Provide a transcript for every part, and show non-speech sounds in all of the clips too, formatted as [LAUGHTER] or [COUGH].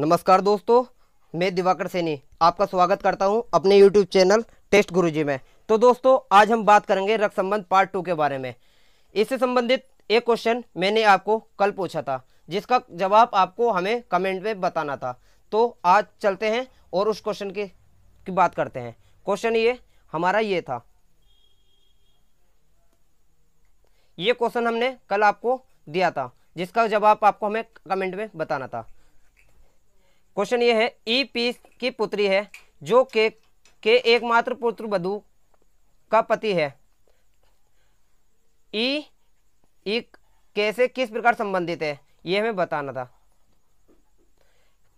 नमस्कार दोस्तों मैं दिवाकर सैनी आपका स्वागत करता हूं अपने YouTube चैनल टेस्ट गुरुजी में तो दोस्तों आज हम बात करेंगे रक्त संबंध पार्ट टू के बारे में इससे संबंधित एक क्वेश्चन मैंने आपको कल पूछा था जिसका जवाब आपको हमें कमेंट में बताना था तो आज चलते हैं और उस क्वेश्चन की, की बात करते हैं क्वेश्चन ये हमारा ये था ये क्वेश्चन हमने कल आपको दिया था जिसका जवाब आपको हमें कमेंट में बताना था क्वेश्चन ये है ई पी की पुत्री है जो के के एकमात्र पुत्र बधु का पति है ई ई कैसे किस प्रकार संबंधित है ये हमें बताना था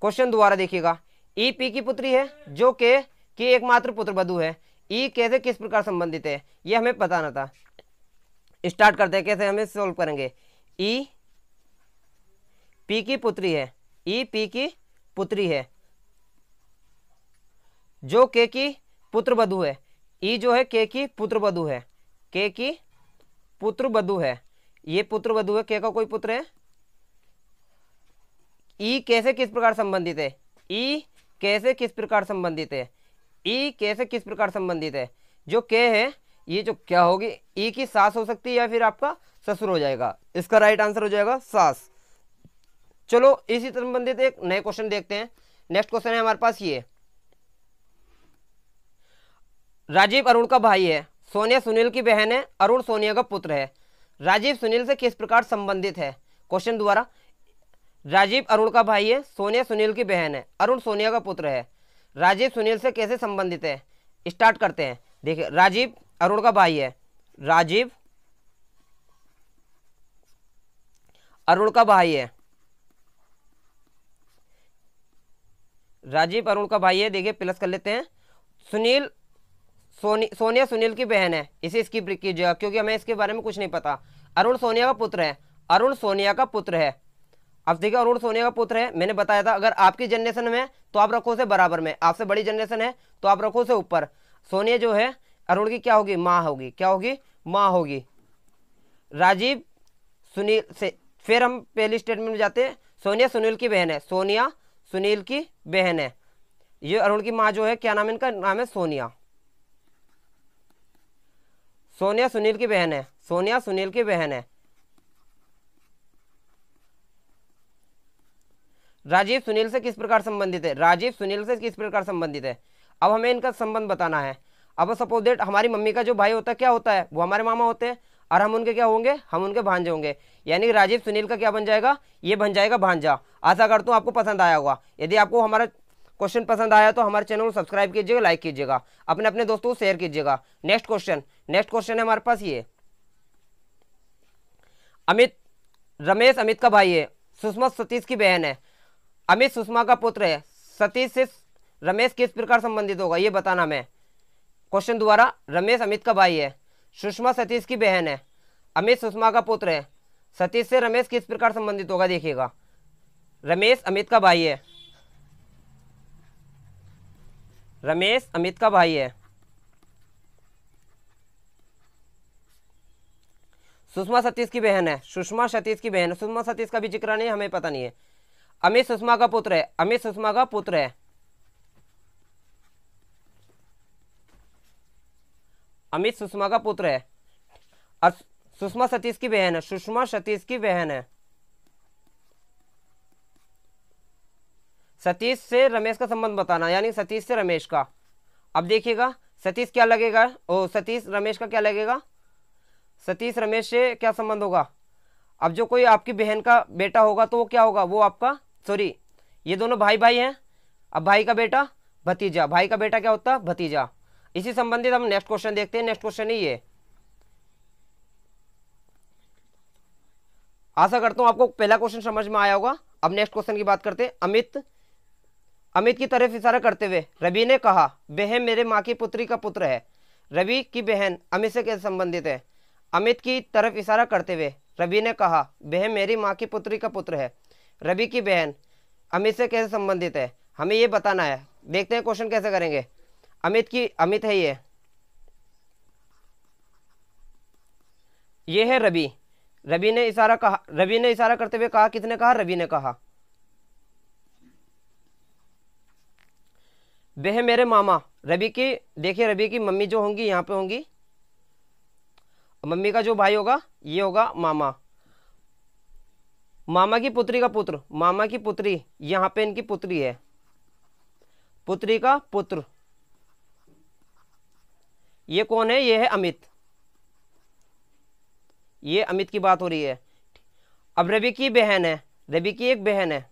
क्वेश्चन दोबारा देखिएगा ई पी की पुत्री है जो के की एकमात्र पुत्र बधु है ई कैसे किस प्रकार संबंधित है ये हमें बताना था स्टार्ट करते हैं कैसे हमें सॉल्व करेंगे ई पी की पुत्री है ई पी की पुत्री है जो के की पुत्र बधु है ई जो है के की पुत्र बधु है के की पुत्र बधु है ये पुत्र बधु है के का कोई पुत्र है ई कैसे किस प्रकार संबंधित है ई कैसे किस प्रकार संबंधित है ई कैसे किस प्रकार संबंधित है जो के है ये जो क्या होगी ई की सास हो सकती है या फिर आपका ससुर हो जाएगा इसका राइट आंसर हो जाएगा सास चलो इसी तरह संबंधित एक नए क्वेश्चन देखते हैं नेक्स्ट क्वेश्चन है हमारे पास ये राजीव अरुण का भाई है सोनिया सुनील की बहन है अरुण सोनिया का पुत्र है राजीव सुनील से किस प्रकार संबंधित है क्वेश्चन द्वारा राजीव अरुण का भाई है सोनिया सुनील की बहन है अरुण सोनिया का पुत्र है राजीव सुनील से कैसे संबंधित है स्टार्ट करते हैं देखिए राजीव अरुण का भाई है राजीव अरुण का भाई है राजीव अरुण का भाई है देखिए प्लस कर लेते हैं सुनील सोनी सोनिया सुनील की बहन है इसे स्किप कीजिएगा क्योंकि हमें इसके बारे में कुछ नहीं पता अरुण सोनिया का पुत्र है अरुण सोनिया का पुत्र है अब देखिए अरुण सोनिया का पुत्र है मैंने बताया था अगर आपकी जनरेशन में तो आप रखो उसे बराबर में आपसे बड़ी जनरेशन है तो आप रखो उसे ऊपर सोनिया जो है अरुण की क्या होगी माँ होगी क्या होगी माँ होगी राजीव सुनील से फिर हम पहली स्टेटमेंट में जाते हैं सोनिया सुनील की बहन है सोनिया सुनील की बहन है ये अरुण की माँ जो है क्या नाम इनका नाम है सोनिया सोनिया सुनील की बहन है सोनिया सुनील की बहन है राजीव सुनील से किस प्रकार संबंधित है राजीव सुनील से किस प्रकार संबंधित है अब हमें इनका संबंध बताना है अब सपोज डेट हमारी मम्मी का जो भाई होता है क्या होता है वो हमारे मामा होते हैं और हम उनके क्या होंगे हम उनके भांजे होंगे यानी राजीव सुनील का क्या बन जाएगा ये बन जाएगा भांजा आशा करता हूँ आपको पसंद आया होगा यदि आपको हमारा क्वेश्चन पसंद आया तो हमारे चैनल को सब्सक्राइब कीजिएगा लाइक कीजिएगा अपने अपने दोस्तों को शेयर कीजिएगा नेक्स्ट क्वेश्चन नेक्स्ट क्वेश्चन है हमारे पास ये अमित रमेश अमित का भाई है सुषमा सतीश की बहन है अमित सुषमा का पुत्र है सतीश से रमेश किस प्रकार संबंधित होगा ये बताना मैं क्वेश्चन द्वारा रमेश अमित का भाई है सुषमा सतीश की बहन है अमित सुषमा का पुत्र है सतीश से रमेश किस प्रकार संबंधित होगा देखिएगा रमेश अमित का भाई है रमेश अमित का भाई है सुषमा सतीश की बहन है सुषमा सतीश की बहन है सुषमा सतीश का भी जिक्र नहीं हमें पता नहीं है अमित सुषमा का पुत्र है अमित सुषमा का पुत्र है अमित सुषमा का पुत्र है और सुषमा सतीश की बहन है सुषमा सतीश की बहन है सतीश से रमेश का संबंध बताना यानी सतीश से रमेश का अब देखिएगा सतीश क्या लगेगा ओ सतीश रमेश का क्या लगेगा सतीश रमेश से क्या संबंध होगा अब जो कोई आपकी बहन का बेटा होगा तो वो क्या होगा वो आपका सॉरी ये दोनों भाई भाई हैं अब भाई का बेटा भतीजा भाई का बेटा क्या होता है भतीजा इसी संबंधित हम नेक्स्ट क्वेश्चन देखते हैं नेक्स्ट क्वेश्चन ही है आशा करता हूं आपको पहला क्वेश्चन समझ में आया होगा अब नेक्स्ट क्वेश्चन की बात करते हैं अमित अमित की तरफ इशारा करते हुए रवि ने कहा बहन मेरे माँ की पुत्री का पुत्र है रवि की बहन अमित से कैसे संबंधित है अमित की तरफ इशारा करते हुए रवि ने कहा बहन मेरी माँ की पुत्री का पुत्र है रवि की बहन अमित से कैसे संबंधित है हमें ये बताना है देखते हैं क्वेश्चन कैसे करेंगे अमित की अमित है ये ये है रवि रवि ने इशारा कहा रवि ने इशारा करते हुए कहा किसने कहा रवि ने कहा वह मेरे मामा रवि की देखिए रवि की मम्मी जो होंगी यहाँ पे होंगी मम्मी का जो भाई होगा ये होगा मामा मामा की पुत्री का पुत्र मामा की पुत्री यहाँ पे इनकी पुत्री है पुत्री का पुत्र ये कौन है ये है अमित ये अमित की बात हो रही है अब रवि की बहन है रवि की एक बहन है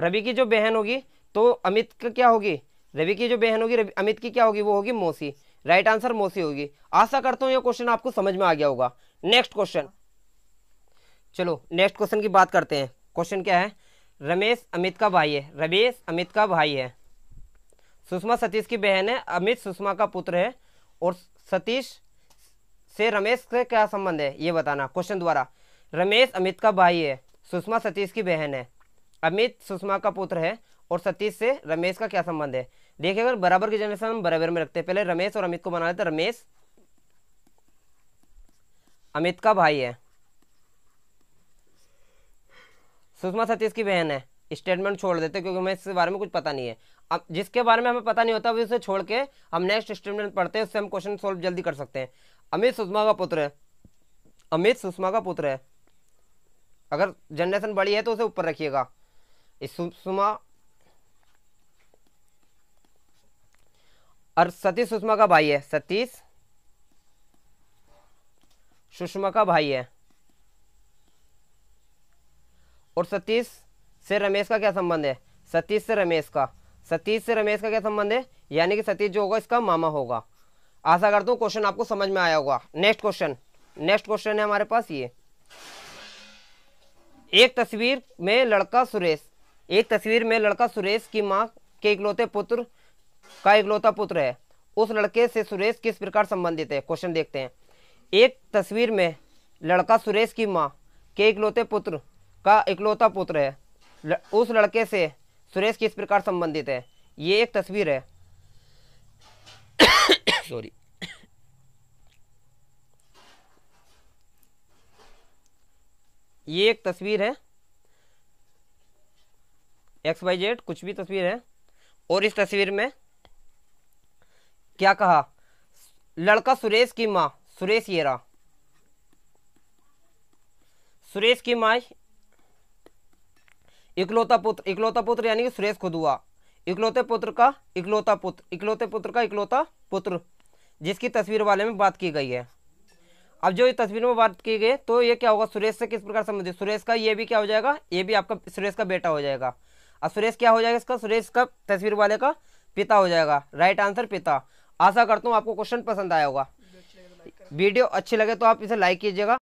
रवि की जो बहन होगी तो अमित का क्या होगी रवि की जो बहन होगी अमित की क्या होगी वो होगी मौसी राइट आंसर मौसी होगी आशा करता हूं ये क्वेश्चन आपको समझ में आ गया होगा नेक्स्ट क्वेश्चन चलो नेक्स्ट क्वेश्चन की बात करते हैं क्वेश्चन क्या है रमेश अमित का भाई है रमेश अमित का भाई है सुषमा सतीश की बहन है अमित सुषमा का पुत्र है और सतीश से रमेश से क्या संबंध है ये बताना क्वेश्चन द्वारा रमेश अमित का भाई है सुषमा सतीश की बहन है अमित सुषमा का पुत्र है और सतीश से रमेश का क्या संबंध है देखिए अगर बराबर की जनरेशन हम बराबर में रखते हैं पहले रमेश और अमित को बना लेते रमेश अमित का भाई है सुषमा सतीश की बहन है स्टेटमेंट छोड़ देते क्योंकि हमें इस बारे में कुछ पता नहीं है अब जिसके बारे में हमें पता नहीं होता उसे छोड़ के हम नेक्स्ट स्टेटमेंट पढ़ते हैं उससे हम क्वेश्चन सोल्व जल्दी कर सकते हैं अमित सुषमा का पुत्र है अमित सुषमा का पुत्र है अगर जनरेशन बड़ी है तो उसे ऊपर रखिएगा सुषमा और सतीश सुषमा का भाई है सतीश सुषमा का भाई है और सतीश से रमेश का क्या संबंध है सतीश से रमेश का सतीश से रमेश का क्या संबंध है यानी कि सतीश जो होगा इसका मामा होगा आशा करता हूँ क्वेश्चन आपको समझ में आया होगा नेक्स्ट क्वेश्चन नेक्स्ट क्वेश्चन है हमारे पास ये एक तस्वीर में लड़का सुरेश एक तस्वीर में लड़का सुरेश की माँ के इकलौते पुत्र का इकलौता पुत्र है उस लड़के से सुरेश किस प्रकार संबंधित है क्वेश्चन देखते हैं एक तस्वीर में लड़का सुरेश की माँ के इकलौते पुत्र का इकलौता पुत्र है ल, उस लड़के से सुरेश किस प्रकार संबंधित है ये एक तस्वीर है सॉरी [COUGHS] ये एक तस्वीर है एक्स वाई जेड कुछ भी तस्वीर है और इस तस्वीर में क्या कहा लड़का सुरेश की माँ सुरेश येरा सुरेश की माँ इकलौता पुत्र इकलौता पुत्र यानी कि सुरेश खुदुआ इकलौते पुत्र का इकलौता पुत्र इकलौते पुत्र का इकलौता पुत्र जिसकी तस्वीर वाले में बात की गई है अब जो ये तस्वीर में बात की गई तो ये क्या होगा सुरेश से किस प्रकार संबंधित सुरेश का ये भी क्या हो जाएगा ये भी आपका सुरेश का बेटा हो जाएगा अब सुरेश क्या हो जाएगा इसका सुरेश का तस्वीर वाले का पिता हो जाएगा राइट आंसर पिता आशा करता हूँ आपको क्वेश्चन पसंद आया होगा वीडियो अच्छी लगे तो आप इसे लाइक कीजिएगा